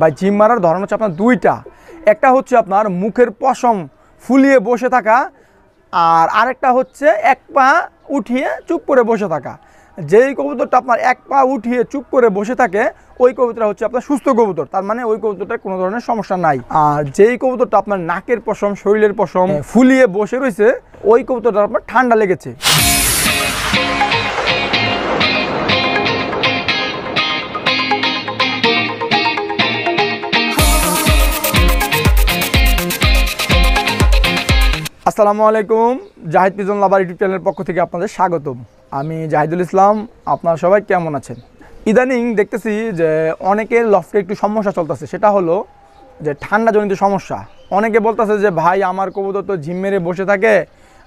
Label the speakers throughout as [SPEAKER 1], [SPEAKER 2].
[SPEAKER 1] বা জিম মারার ধরন হচ্ছে আপনার দুইটা একটা হচ্ছে আপনার মুখের পশম ফুলিয়ে বসে থাকা আর আরেকটা হচ্ছে এক পা উঠিয়ে চুপ করে বসে থাকা যেই কবুতরটা আপনার এক পা উঠিয়ে চুপ করে বসে থাকে ওই কবুতরটা হচ্ছে আপনার সুস্থ কবুতর তার মানে ওই কবুতরটার কোনো ধরনের সমস্যা নাই আর যেই কবুতরটা আপনার নাকের পশম শরীরের পশম হ্যাঁ। ফুলিয়ে বসে রয়েছে ওই কবুতরটা আপনার ঠান্ডা লেগেছে আসসালামু আলাইকুম জাহিদ পিজন লাভার ইউটিউব চ্যানেলের পক্ষ থেকে আপনাদের স্বাগতম আমি জাহিদুল ইসলাম আপনারা সবাই কেমন আছেন ইদানিং দেখতেছি যে অনেকের লফটে একটু সমস্যা চলতেছে সেটা হলো যে ঠান্ডাজনিত সমস্যা অনেকে বলতেছে যে ভাই আমার কবুতর তো ঝিম মেরে বসে থাকে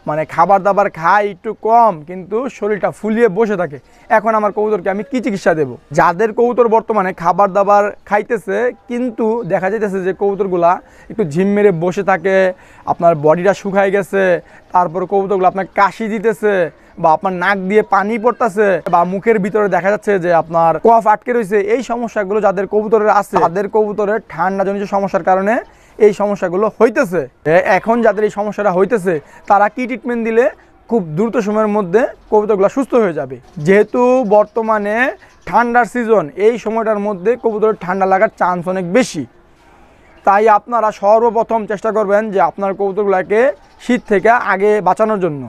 [SPEAKER 1] মানে খাবার দাবার খায় একটু কম কিন্তু শরীরটা ফুলিয়ে বসে থাকে এখন আমার কবুতরকে আমি কি চিকিৎসা দেব যাদের কবুতর বর্তমানে খাবার দাবার খাইতেছে কিন্তু দেখা যাইতেছে যে কৌতরগুলা একটু ঝিম মেরে বসে থাকে আপনার বডিটা শুকায় গেছে তারপর কবুতরগুলো আপনার কাশি দিতেছে বা আপনার নাক দিয়ে পানি পড়তেছে বা মুখের ভিতরে দেখা যাচ্ছে যে আপনার কফ আটকে রয়েছে এই সমস্যাগুলো যাদের কবুতরের আছে তাদের কবুতরের ঠান্ডা জনিত সমস্যার কারণে এই সমস্যাগুলো হইতেছে এখন যাদের এই সমস্যাটা হইতেছে তারা কি ট্রিটমেন্ট দিলে খুব দ্রুত সময়ের মধ্যে কবুতরগুলো সুস্থ হয়ে যাবে যেহেতু বর্তমানে ঠান্ডার সিজন এই সময়টার মধ্যে কবুতরের ঠান্ডা লাগার চান্স অনেক বেশি তাই আপনারা সর্বপ্রথম চেষ্টা করবেন যে আপনার কবুতরগুলোকে শীত থেকে আগে বাঁচানোর জন্য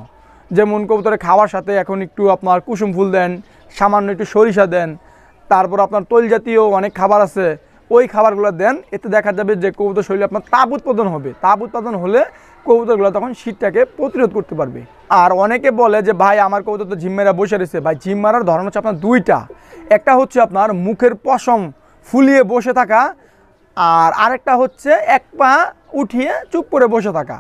[SPEAKER 1] যেমন কবুতরের খাওয়ার সাথে এখন একটু আপনার কুসুম ফুল দেন সামান্য একটু সরিষা দেন তারপর আপনার তৈল জাতীয় অনেক খাবার আছে ওই খাবারগুলো দেন এতে দেখা যাবে যে কবুতর শরীরে আপনার তাপ উৎপাদন হবে তাপ উৎপাদন হলে কবুতরগুলো তখন শীতটাকে প্রতিরোধ করতে পারবে আর অনেকে বলে যে ভাই আমার কবুতর তো ঝিম মেরা বসে রয়েছে ভাই ঝিম মারার ধরন হচ্ছে আপনার দুইটা একটা হচ্ছে আপনার মুখের পশম ফুলিয়ে বসে থাকা আর আরেকটা হচ্ছে এক পা উঠিয়ে চুপ করে বসে থাকা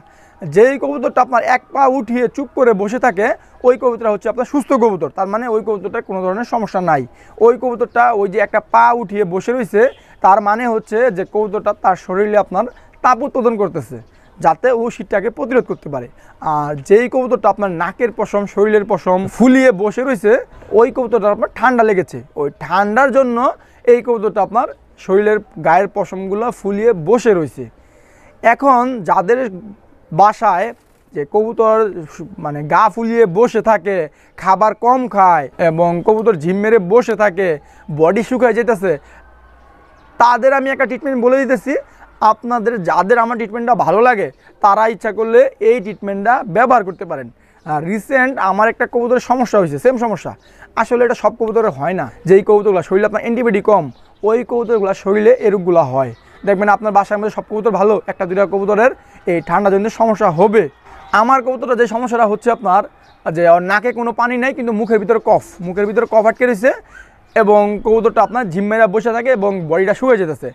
[SPEAKER 1] যেই কবুতরটা আপনার এক পা উঠিয়ে চুপ করে বসে থাকে ওই কবুতরটা হচ্ছে আপনার সুস্থ কবুতর তার মানে ওই কবুতরটার কোনো ধরনের সমস্যা নাই ওই কবুতরটা ওই যে একটা পা উঠিয়ে বসে রয়েছে তার মানে হচ্ছে যে কৌতটা তার শরীরে আপনার তাপ উৎপাদন করতেছে যাতে ও শীতটাকে প্রতিরোধ করতে পারে আর যেই কবুতরটা আপনার নাকের পশম শরীরের পশম ফুলিয়ে বসে রয়েছে ওই কবুতরটা আপনার ঠান্ডা লেগেছে ওই ঠান্ডার জন্য এই কবুতরটা আপনার শরীরের গায়ের পশমগুলো ফুলিয়ে বসে রয়েছে এখন যাদের বাসায় যে কবুতর মানে গা ফুলিয়ে বসে থাকে খাবার কম খায় এবং কবুতর ঝিম মেরে বসে থাকে বডি শুকায় যেতেছে তাদের আমি একটা ট্রিটমেন্ট বলে দিতেছি আপনাদের যাদের আমার ট্রিটমেন্টটা ভালো লাগে তারা ইচ্ছা করলে এই ট্রিটমেন্টটা ব্যবহার করতে পারেন আর রিসেন্ট আমার একটা কবুতরের সমস্যা হয়েছে সেম সমস্যা আসলে এটা সব কবুতরে হয় না যেই কবুতরগুলো শরীরে আপনার অ্যান্টিবডি কম ওই কবুতরগুলো শরীরে এরকগুলো হয় দেখবেন আপনার বাসার মধ্যে সব কবুতর ভালো একটা দুটা কবুতরের এই ঠান্ডা জনিত সমস্যা হবে আমার কবুতরটা যে সমস্যাটা হচ্ছে আপনার যে নাকে কোনো পানি নেই কিন্তু মুখের ভিতরে কফ মুখের ভিতরে কফ আটকে রয়েছে এবং কবুতরটা আপনার জিম্মেরা বসে থাকে এবং বডিটা শুয়ে যেতেছে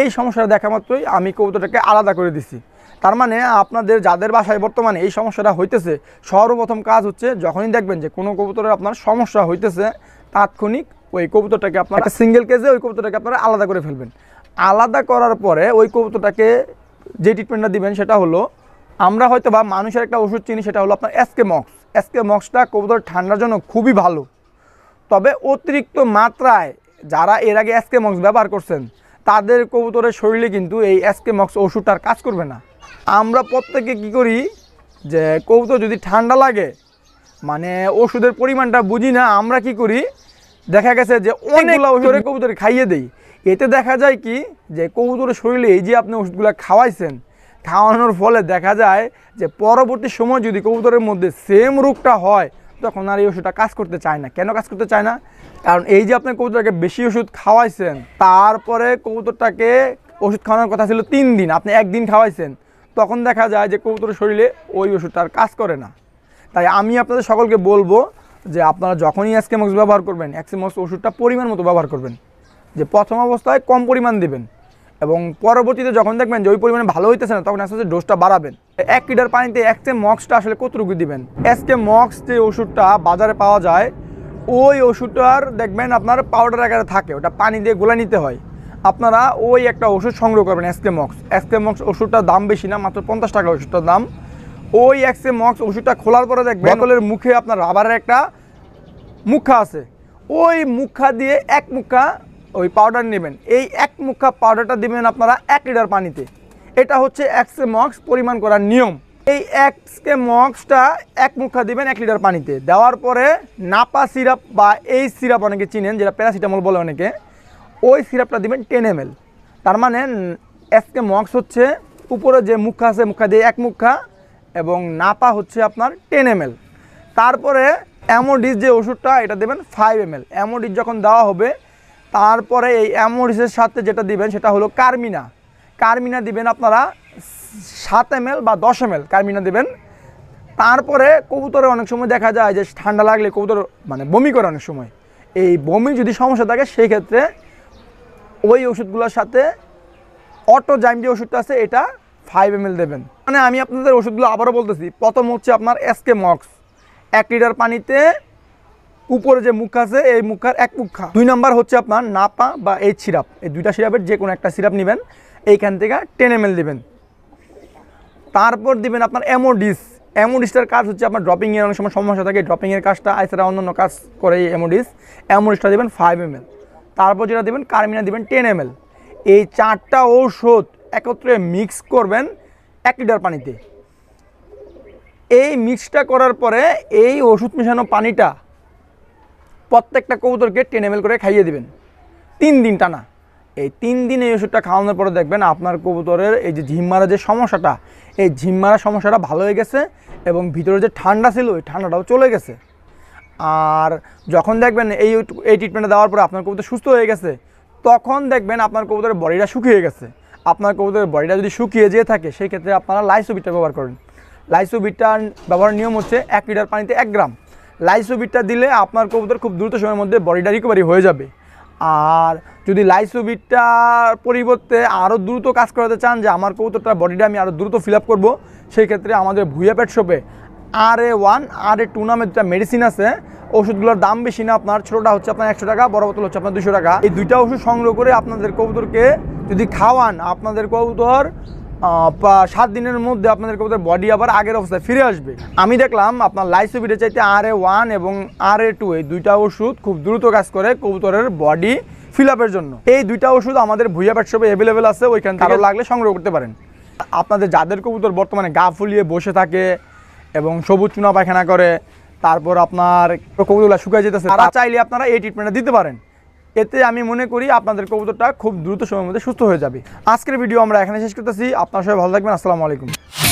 [SPEAKER 1] এই সমস্যাটা দেখা মাত্রই আমি কবুতরটাকে আলাদা করে দিছি তার মানে আপনাদের যাদের বাসায় বর্তমানে এই সমস্যাটা হইতেছে সর্বপ্রথম কাজ হচ্ছে যখনই দেখবেন যে কোনো কবুতরের আপনার সমস্যা হইতেছে তাৎক্ষণিক ওই কবুতরটাকে আপনার সিঙ্গেল কেজে ওই কবুতরটাকে আপনারা আলাদা করে ফেলবেন আলাদা করার পরে ওই কবুতরটাকে যে ট্রিটমেন্টটা দিবেন সেটা হলো আমরা হয়তো বা মানুষের একটা ওষুধ চিনি সেটা হলো আপনার এসকে মক্স এসকে মক্সটা কবুতর ঠান্ডার জন্য খুবই ভালো তবে অতিরিক্ত মাত্রায় যারা এর আগে এসকে মক্স ব্যবহার করছেন তাদের কবুতরের শরীরে কিন্তু এই এসকে মক্স ওষুধটার কাজ করবে না আমরা প্রত্যেকে কি করি যে কবুতর যদি ঠান্ডা লাগে মানে ওষুধের পরিমাণটা বুঝি না আমরা কি করি দেখা গেছে যে অনেকগুলো ওষুধে কবুতর খাইয়ে দেই এতে দেখা যায় কি যে কবুতরের শরীরে এই যে আপনি ওষুধগুলো খাওয়াইছেন খাওয়ানোর ফলে দেখা যায় যে পরবর্তী সময় যদি কবুতরের মধ্যে সেম রোগটা হয় তখন আর এই ওষুধটা কাজ করতে চায় না কেন কাজ করতে চায় না কারণ এই যে আপনি কবুতরটাকে বেশি ওষুধ খাওয়াইছেন তারপরে কবুতরটাকে ওষুধ খাওয়ানোর কথা ছিল তিন দিন আপনি একদিন খাওয়াইছেন তখন দেখা যায় যে কবুতরের শরীরে ওই ওষুধটা আর কাজ করে না তাই আমি আপনাদের সকলকে বলবো যে আপনারা যখনই অ্যাক্সিমক্স ব্যবহার করবেন অ্যাক্সিমক্স ওষুধটা পরিমাণ মতো ব্যবহার করবেন যে প্রথম অবস্থায় কম পরিমাণ দিবেন এবং পরবর্তীতে যখন দেখবেন যে ওই পরিমাণে ভালো হইতেছে না তখন আস্তে আস্তে ডোজটা বাড়াবেন এক লিটার পানিতে এক মক্সটা আসলে কতটুকু দিবেন এসকে মক্স যে ওষুধটা বাজারে পাওয়া যায় ওই ওষুধটার দেখবেন আপনার পাউডার আকারে থাকে ওটা পানি দিয়ে গোলা নিতে হয় আপনারা ওই একটা ওষুধ সংগ্রহ করবেন এসকে মক্স এসকে মক্স ওষুধটার দাম বেশি না মাত্র পঞ্চাশ টাকা ওষুধটার দাম ওই এক্সে মক্স ওষুধটা খোলার পরে দেখবেন বোতলের মুখে আপনার রাবারের একটা মুখা আছে ওই মুখা দিয়ে এক মুখা ওই পাউডার নেবেন এই এক মুখা পাউডারটা দিবেন আপনারা এক লিটার পানিতে এটা হচ্ছে একশে মক্স পরিমাণ করার নিয়ম এই একশকে মক্সটা এক মুখা দিবেন এক লিটার পানিতে দেওয়ার পরে নাপা সিরাপ বা এই সিরাপ অনেকে চিনেন যেটা প্যারাসিটামল বলে অনেকে ওই সিরাপটা দিবেন টেন এম তার মানে এসকে মক্স হচ্ছে উপরে যে মুখা আছে মুখা দিয়ে এক মুখা এবং নাপা হচ্ছে আপনার টেন এম তারপরে অ্যামোডিস যে ওষুধটা এটা দেবেন ফাইভ এম এল অ্যামোডিস যখন দেওয়া হবে তারপরে এই অ্যামোডিসের সাথে যেটা দিবেন সেটা হলো কার্মিনা কারমিনা দিবেন আপনারা সাত এম বা দশ এম কারমিনা দেবেন তারপরে কবুতরে অনেক সময় দেখা যায় যে ঠান্ডা লাগলে কবুতর মানে বমি করে অনেক সময় এই বমি যদি সমস্যা থাকে সেই ক্ষেত্রে ওই ওষুধগুলোর সাথে অটো জাইম যে ওষুধটা আছে এটা ফাইভ এম দেবেন মানে আমি আপনাদের ওষুধগুলো আবারও বলতেছি প্রথম হচ্ছে আপনার এসকে মক্স এক লিটার পানিতে উপরে যে মুখ আছে এই মুখার এক মুখা দুই নাম্বার হচ্ছে আপনার নাপা বা এই সিরাপ এই দুইটা সিরাপের যে কোনো একটা সিরাপ নেবেন এইখান থেকে টেন এম দিবেন তারপর দিবেন আপনার অ্যামোডিস অ্যামোডিসটার কাজ হচ্ছে আপনার ড্রপিংয়ের অনেক সময় সমস্যা থাকে ড্রপিংয়ের কাজটা এছাড়া অন্যান্য কাজ করে এই অ্যামোডিস অ্যামোডিসটা দেবেন ফাইভ এম তারপর যেটা দেবেন কার্মিনা দেবেন টেন এম এই চারটা ঔষধ একত্রে মিক্স করবেন এক লিটার পানিতে এই মিক্সটা করার পরে এই ওষুধ মেশানো পানিটা প্রত্যেকটা কবুতরকে টেন এম করে খাইয়ে দেবেন তিন দিন টানা এই তিন দিন এই ওষুধটা খাওয়ানোর পরে দেখবেন আপনার কবুতরের এই যে ঝিম মারা যে সমস্যাটা এই ঝিম মারা সমস্যাটা ভালো হয়ে গেছে এবং ভিতরে যে ঠান্ডা ছিল ওই ঠান্ডাটাও চলে গেছে আর যখন দেখবেন এই এই ট্রিটমেন্টটা দেওয়ার পরে আপনার কবুতর সুস্থ হয়ে গেছে তখন দেখবেন আপনার কবুতরের বডিটা শুকিয়ে গেছে আপনার কবুতরের বডিটা যদি শুকিয়ে যেয়ে থাকে সেই ক্ষেত্রে আপনারা লাইসোবিটটা ব্যবহার করেন লাইসোবিটটা ব্যবহারের নিয়ম হচ্ছে এক লিটার পানিতে এক গ্রাম লাইসোবিটটা দিলে আপনার কবুতর খুব দ্রুত সময়ের মধ্যে বডিটা রিকভারি হয়ে যাবে আর যদি লাইসোবিটটার পরিবর্তে আরও দ্রুত কাজ করাতে চান যে আমার কবুতরটা বডিটা আমি আরও দ্রুত ফিল আপ করবো সেই ক্ষেত্রে আমাদের ভুইয়া পেট শপে আর এ ওয়ান আর এ টু নামে দুটা মেডিসিন আছে ওষুধগুলোর দাম বেশি না আপনার ছোটোটা হচ্ছে আপনার একশো টাকা বড় বোতল হচ্ছে আপনার দুশো টাকা এই দুইটা ওষুধ সংগ্রহ করে আপনাদের কবুতরকে যদি খাওয়ান আপনাদের কবুতর সাত দিনের মধ্যে আপনাদের কবুতর বডি আবার আগের অবস্থায় ফিরে আসবে আমি দেখলাম আপনার লাইসোভিডে চাইতে আর এ ওয়ান এবং আর এ টু এই দুইটা ওষুধ খুব দ্রুত কাজ করে কবুতরের বডি ফিল আপের জন্য এই দুইটা ওষুধ আমাদের ভুইয়া পেট শপে অ্যাভেলেবেল আছে ওইখান থেকে লাগলে সংগ্রহ করতে পারেন আপনাদের যাদের কবুতর বর্তমানে গা ফুলিয়ে বসে থাকে এবং সবুজ চুনা পায়খানা করে তারপর আপনার কবুতরগুলো শুকিয়ে যেতেছে তারা চাইলে আপনারা এই ট্রিটমেন্টটা দিতে পারেন এতে আমি মনে করি আপনাদের কবুতরটা খুব দ্রুত সময়ের মধ্যে সুস্থ হয়ে যাবে আজকের ভিডিও আমরা এখানে শেষ করতেছি আপনার সবাই ভালো থাকবেন আসসালামু আলাইকুম